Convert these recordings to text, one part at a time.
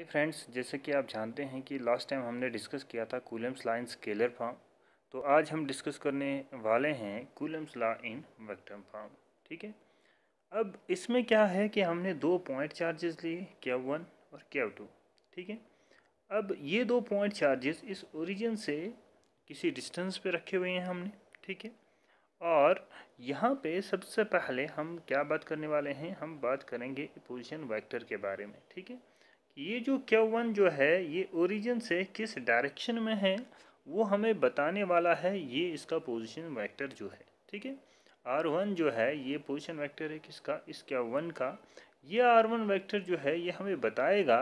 hi friends जैसे कि आप जानते हैं कि लास्ट टाइम हमने डिस्कस किया था कूलम्स लाइन स्केलर फॉर्म तो आज हम डिस्कस करने वाले हैं Coulomb's law in vector form ठीक है अब इसमें क्या है कि हमने दो पॉइंट चार्जेस लिए क्या वन और क्या टू ठीक है अब ये दो पॉइंट चार्जेस इस ओरिजिन से किसी डिस्टेंस पे रखे हुए हैं हमने ठीक है और यहाँ पे सबसे पहले हम क्या बात करने वाले हैं हम बात करेंगे पोजिशन वैक्टर के बारे में ठीक है ये जो वन जो है ये ओरिजिन से किस डायरेक्शन में है वो हमें बताने वाला है ये इसका पोजीशन वेक्टर जो है ठीक है आर वन जो है ये पोजीशन वेक्टर है किसका इस क्यू वन का ये आर वन वैक्टर जो है ये हमें बताएगा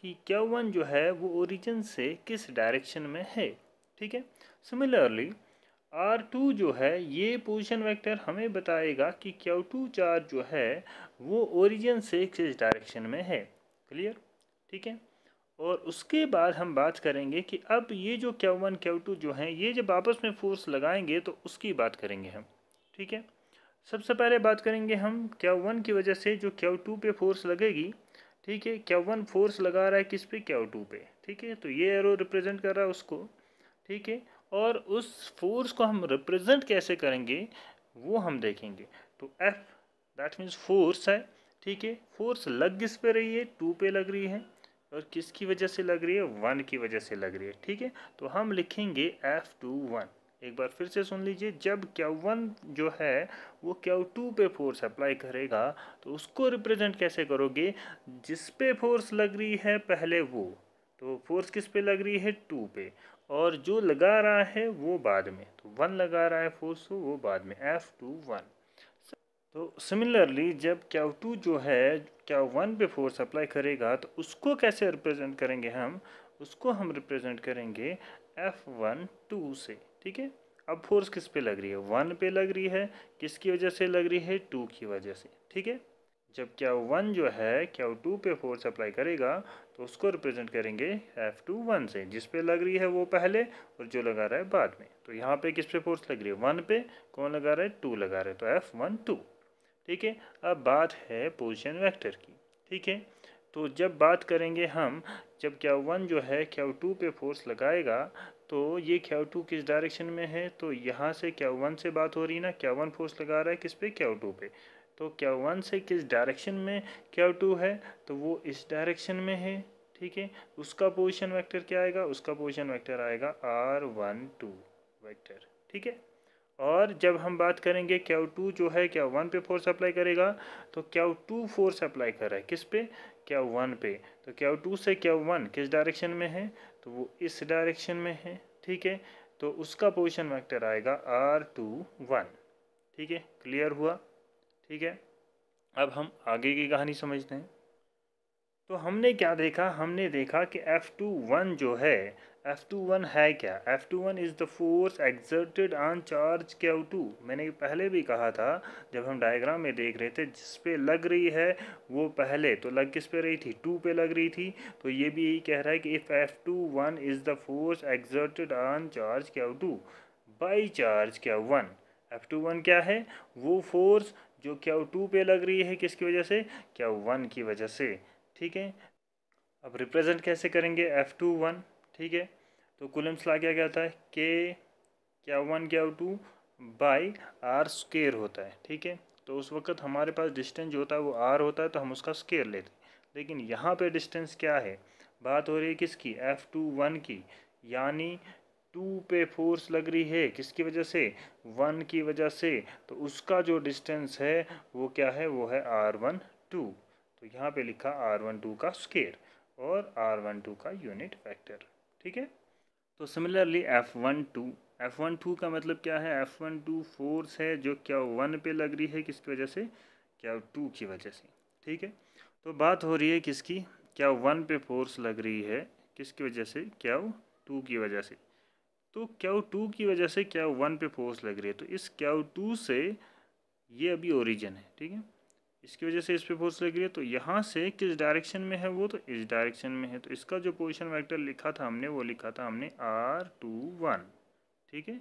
कि क्यू वन जो है वो ओरिजिन से किस डायरेक्शन में है ठीक है सिमिलरली आर टू जो है ये पोजिशन वैक्टर हमें बताएगा कि क्यू टू चार्ज जो है वो ओरिजिन से किस डायरेक्शन में है क्लियर ठीक है और उसके बाद हम बात करेंगे कि अब ये जो क्यू वन क्यू टू जो हैं ये जब आपस में फोर्स लगाएंगे तो उसकी बात करेंगे हम ठीक है सबसे पहले बात करेंगे हम क्यू वन की वजह से जो क्यू टू पे फोर्स लगेगी ठीक है क्यू वन फोर्स लगा रहा है किस पे क्यू टू पे ठीक है तो ये एरो रिप्रेजेंट कर रहा है उसको ठीक है और उस फोर्स को हम रिप्रेजेंट कैसे करेंगे वो हम देखेंगे तो एफ दैट मीन्स फोर्स है ठीक है फोर्स लग किस पे रही है टू पे लग रही है और किसकी वजह से लग रही है वन की वजह से लग रही है ठीक है तो हम लिखेंगे एफ़ टू वन एक बार फिर से सुन लीजिए जब क्यू वन जो है वो क्या टू पे फोर्स अप्लाई करेगा तो उसको रिप्रेजेंट कैसे करोगे जिस पे फोर्स लग रही है पहले वो तो फोर्स किस पे लग रही है टू पे और जो लगा रहा है वो बाद में तो वन लगा रहा है फोर्स वो बाद में एफ़ टू वन तो सिमिलरली जब क्या टू जो है क्या वन पे फोर्स अप्लाई करेगा तो उसको कैसे रिप्रेजेंट करेंगे हम उसको हम रिप्रेजेंट करेंगे एफ वन टू से ठीक है अब फोर्स किस पे लग रही है वन पे लग रही है किसकी वजह से लग रही है टू की वजह से ठीक है जब क्या वन जो है क्या टू पे फोर्स अप्लाई करेगा तो उसको रिप्रेजेंट करेंगे एफ टू वन से जिस पे लग रही है वो पहले और जो लगा रहा है बाद में तो यहाँ पे किस पे फोर्स लग रही है वन पे कौन लगा रहा है टू लगा रहा है तो एफ वन टू ठीक है अब बात है पोजिशन वैक्टर की ठीक है तो जब बात करेंगे हम जब क्या वन जो है क्या टू पे फोर्स लगाएगा तो ये क्या टू किस डायरेक्शन में है तो यहाँ से क्या वन से बात हो रही है ना क्या वन फोर्स लगा रहा है किस पे क्या टू पे तो क्या वन से किस डायरेक्शन में क्या टू है तो वो इस डायरेक्शन में है ठीक है उसका पोजिशन वैक्टर क्या आएगा उसका पोजिशन वैक्टर आएगा आर वन टू वैक्टर ठीक है और जब हम बात करेंगे क्या टू जो है क्या वन पे फोर्स अप्लाई करेगा तो क्या टू फोर्स अप्लाई कर रहा है किस पे क्या वन पे तो क्या टू से क्या वन किस डायरेक्शन में है तो वो इस डायरेक्शन में है ठीक है तो उसका पोजिशन वैक्टर आएगा आर टू वन ठीक है क्लियर हुआ ठीक है अब हम आगे की कहानी समझते हैं तो हमने क्या देखा हमने देखा कि एफ़ टू वन जो है एफ़ टू वन है क्या F two one is the force exerted on charge Q two मैंने पहले भी कहा था जब हम डायग्राम में देख रहे थे जिस पे लग रही है वो पहले तो लग किस पे रही थी टू पे लग रही थी तो ये भी यही कह रहा है कि if F two one is the force exerted on charge Q two by charge Q one F two one क्या है वो फोर्स जो क्यू टू पे लग रही है किसकी वजह से क्यू वन की वजह से ठीक है अब रिप्रेजेंट कैसे करेंगे एफ़ टू वन ठीक है तो कुलम्स ला क्या कहता है के Q one Q two by are square होता है ठीक है तो उस वक्त हमारे पास डिस्टेंस जो होता है वो आर होता है तो हम उसका स्केयर लेते हैं लेकिन यहाँ पे डिस्टेंस क्या है बात हो रही है किसकी एफ़ टू वन की यानी टू पे फोर्स लग रही है किसकी वजह से वन की वजह से तो उसका जो डिस्टेंस है वो क्या है वो है आर वन टू तो यहाँ पे लिखा आर वन टू का स्केयर और आर वन टू का यूनिट वेक्टर ठीक है तो similarly F one two F one two का मतलब क्या है एफ़ वन टू फोर्स है जो क्या वन पे लग रही है किसकी वजह से क्या टू की वजह से ठीक है तो बात हो रही है किसकी क्या वन पे फोर्स लग रही है किसकी वजह से क्या टू की वजह से तो क्या टू की वजह से क्या वन पे फोर्स लग रही है तो इस क्या टू से ये अभी ओरिजिन है ठीक है इसकी वजह से इस पर फोर्स लग रही है तो यहाँ से किस डायरेक्शन में है वो तो इस डायरेक्शन में है तो इसका जो पोजिशन वैक्टर लिखा था हमने वो लिखा था हमने आर टू वन ठीक है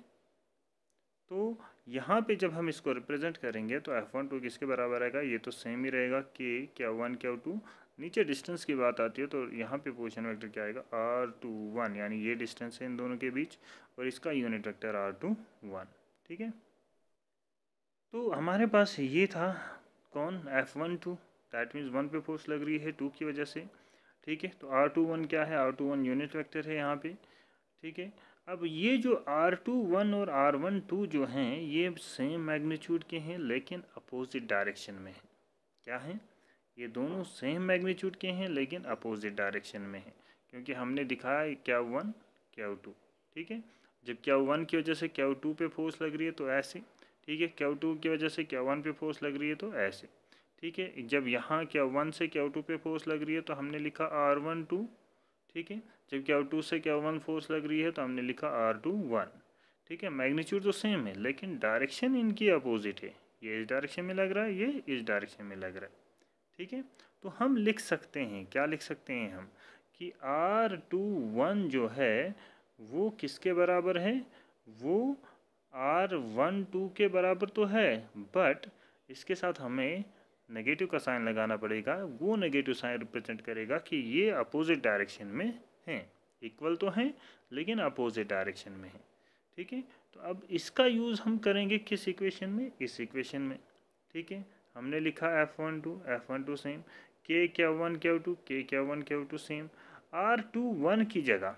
तो यहाँ पे जब हम इसको रिप्रेजेंट करेंगे तो एफ वन टू किसके बराबर आएगा ये तो सेम ही रहेगा के क्या वन क्या टू नीचे डिस्टेंस की बात आती है तो यहाँ पे पोजिशन वेक्टर क्या आएगा आर टू वन यानी ये डिस्टेंस है इन दोनों के बीच और इसका unit vector R two one ठीक है तो हमारे पास ये था कौन F one two that means one पे फोर्स लग रही है टू की वजह से ठीक है तो आर टू वन क्या है R two one unit vector है यहाँ पे ठीक है अब ये जो आर टू वन और आर वन टू जो हैं ये सेम मैग्नीट्यूड के हैं लेकिन अपोजिट डायरेक्शन में हैं क्या हैं ये दोनों सेम मैग्नीट्यूड के हैं लेकिन अपोजिट डायरेक्शन में हैं क्योंकि हमने दिखाया क्या वन क्या टू ठीक है जब क्या वन की वजह से क्या टू पे फोर्स लग रही है तो ऐसे ठीक है क्यू टू की वजह से क्यू वन पे फोर्स लग रही है तो ऐसे ठीक है जब यहाँ क्यू वन से क्यू टू पे फोर्स लग रही है तो हमने लिखा आर वन टू ठीक है जब क्यू टू से क्यू वन फोर्स लग रही है तो हमने लिखा आर टू वन ठीक है मैग्नीट्यूड तो सेम है लेकिन डायरेक्शन इनकी अपोजिट है ये इस डायरेक्शन में लग रहा है ये इस डायरेक्शन में लग रहा है ठीक है तो हम लिख सकते हैं क्या लिख सकते हैं हम कि आर टू वन जो है वो किसके बराबर है वो आर वन टू के बराबर तो है बट इसके साथ हमें नेगेटिव का साइन लगाना पड़ेगा वो नेगेटिव साइन रिप्रेजेंट करेगा कि ये अपोजिट डायरेक्शन में हैं इक्वल तो हैं लेकिन अपोजिट डायरेक्शन में हैं ठीक है तो अब इसका यूज़ हम करेंगे किस इक्वेशन में इस इक्वेशन में ठीक है हमने लिखा F one two F one two same K Q one Q two K Q one Q two same R two one की जगह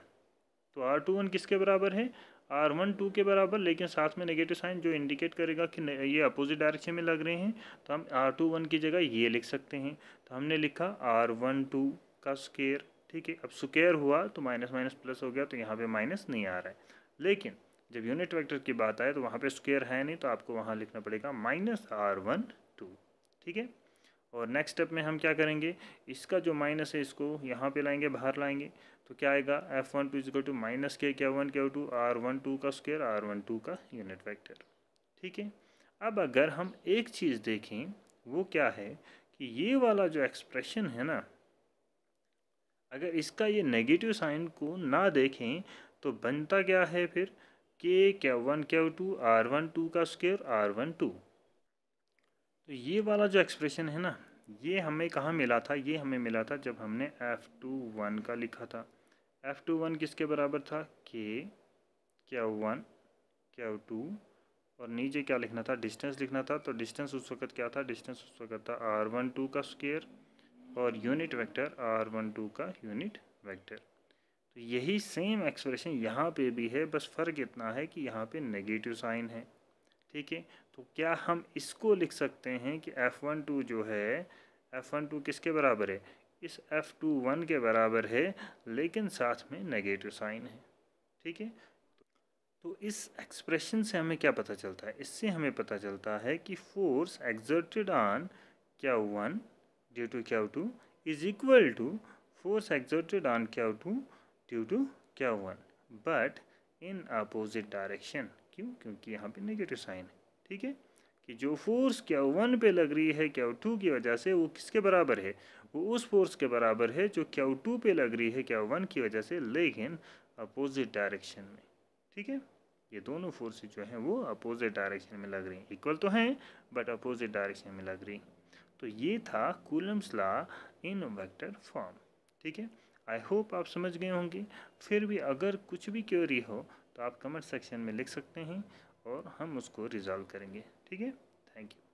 तो आर टू वन किसके बराबर है आर वन टू के बराबर लेकिन साथ में नेगेटिव साइन जो इंडिकेट करेगा कि ये अपोजिट डायरेक्शन में लग रहे हैं तो हम आर टू वन की जगह ये लिख सकते हैं तो हमने लिखा आर वन टू का स्केयर ठीक है अब स्केयर हुआ तो माइनस माइनस प्लस हो गया तो यहाँ पे माइनस नहीं आ रहा है लेकिन जब यूनिट वैक्टर की बात आए तो वहाँ पर स्केयर है नहीं तो आपको वहाँ लिखना पड़ेगा माइनस आर वन टू ठीक है और नेक्स्ट स्टेप में हम क्या करेंगे इसका जो माइनस है इसको यहाँ पे लाएंगे बाहर लाएंगे तो क्या आएगा F one two is to minus K Q one Q two R one two का स्क्वेयर आर वन टू का यूनिट वेक्टर ठीक है अब अगर हम एक चीज़ देखें वो क्या है कि ये वाला जो एक्सप्रेशन है ना अगर इसका ये नेगेटिव साइन को ना देखें तो बनता क्या है फिर के Q one Q two R one two का स्क्वेयर आर वन टू तो ये वाला जो एक्सप्रेशन है ना ये हमें कहाँ मिला था ये हमें मिला था जब हमने एफ़ टू वन का लिखा था एफ़ टू वन किसके बराबर था के क्या वन क्या टू और नीचे क्या लिखना था डिस्टेंस लिखना था तो डिस्टेंस उस वक्त क्या था डिस्टेंस उस वक्त था आर वन टू का स्केयर और unit vector R one two का यूनिट वेक्टर तो यही सेम एक्सप्रेशन यहाँ पे भी है बस फ़र्क इतना है कि यहाँ पे नेगेटिव साइन है ठीक है तो क्या हम इसको लिख सकते हैं कि एफ़ वन टू जो है एफ़ वन टू किसके बराबर है इस एफ़ टू वन के बराबर है लेकिन साथ में नेगेटिव साइन है ठीक है तो इस एक्सप्रेशन से हमें क्या पता चलता है इससे हमें पता चलता है कि force exerted on q one due to q two is equal to force exerted on q two due to q one but in opposite direction क्यों क्योंकि यहाँ पे नेगेटिव साइन है ठीक है कि जो फोर्स क्या वन पे लग रही है क्या टू की वजह से वो किसके बराबर है वो उस फोर्स के बराबर है जो क्या टू पे लग रही है क्या वन की वजह से लेकिन अपोजिट डायरेक्शन में ठीक है ये दोनों फोर्स जो हैं वो अपोजिट डायरेक्शन में लग रही हैं इक्वल तो हैं बट अपोजिट डायरेक्शन में लग रही तो ये था Coulomb's law in vector form ठीक है आई होप आप समझ गए होंगे फिर भी अगर कुछ भी क्योरी हो तो आप कमेंट सेक्शन में लिख सकते हैं और हम उसको रिज़ॉल्व करेंगे ठीक है थैंक यू